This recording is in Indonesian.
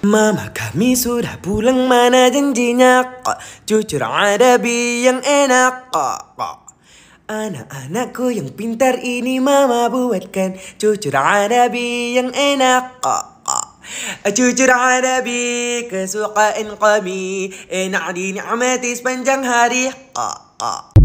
Mama kami sudah pulang mana janjinya kok Jujur ada bi yang enak kok Anak-anakku yang pintar ini mama buatkan Jujur ada bi yang enak kok Jujur Arabi kesukaan kami Enak di nikmati sepanjang hari kok